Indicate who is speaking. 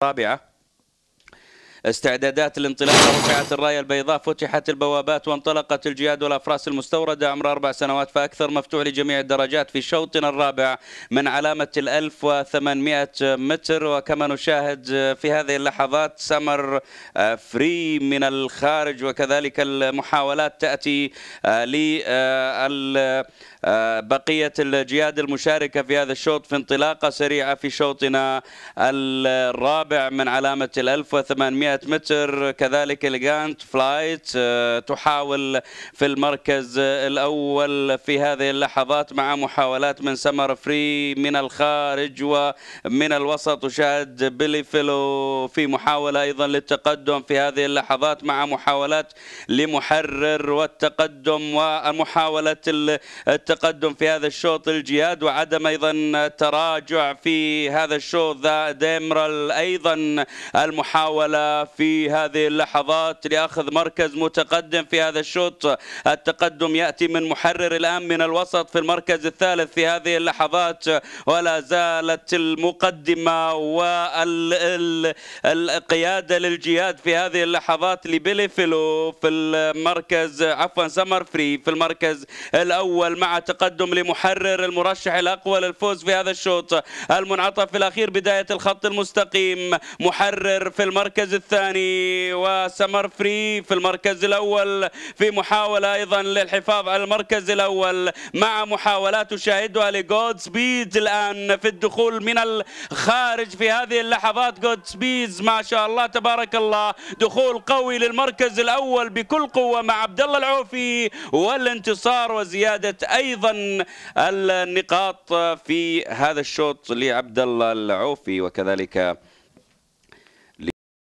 Speaker 1: sabe? É? استعدادات الانطلاق رفعت الراية البيضاء فتحت البوابات وانطلقت الجياد والأفراس المستوردة عمر أربع سنوات فأكثر مفتوح لجميع الدرجات في شوطنا الرابع من علامة الألف وثمانمائة متر وكما نشاهد في هذه اللحظات سمر آه، فري من الخارج وكذلك المحاولات تأتي لل آه، آه، بقية الجياد المشاركة في هذا الشوط في انطلاقة سريعة في شوطنا الرابع من علامة الألف وثمانمائة متر كذلك الجانت آه، فلايت تحاول في المركز الأول في هذه اللحظات مع محاولات من سمر فري من الخارج ومن الوسط تشاهد بيلي فيلو في محاولة أيضا للتقدم في هذه اللحظات مع محاولات لمحرر والتقدم ومحاولة التقدم في هذا الشوط الجهاد وعدم أيضا التراجع في هذا الشوط ذا ديمرال أيضا المحاولة في هذه اللحظات لأخذ مركز متقدم في هذا الشوط التقدم يأتي من محرر الآن من الوسط في المركز الثالث في هذه اللحظات ولا زالت المقدمة والقيادة للجهاد في هذه اللحظات لبيليفيلو في المركز عفوا سمر فري في المركز الأول مع تقدم لمحرر المرشح الأقوى للفوز في هذا الشوط المنعطف في الأخير بداية الخط المستقيم محرر في المركز الثالث الثاني وسمر فري في المركز الأول في محاولة أيضا للحفاظ على المركز الأول مع محاولات تشاهدها لجود سبيد الآن في الدخول من الخارج في هذه اللحظات جود سبيد ما شاء الله تبارك الله دخول قوي للمركز الأول بكل قوة مع عبد الله العوفي والانتصار وزيادة أيضا النقاط في هذا الشوط لعبد الله العوفي وكذلك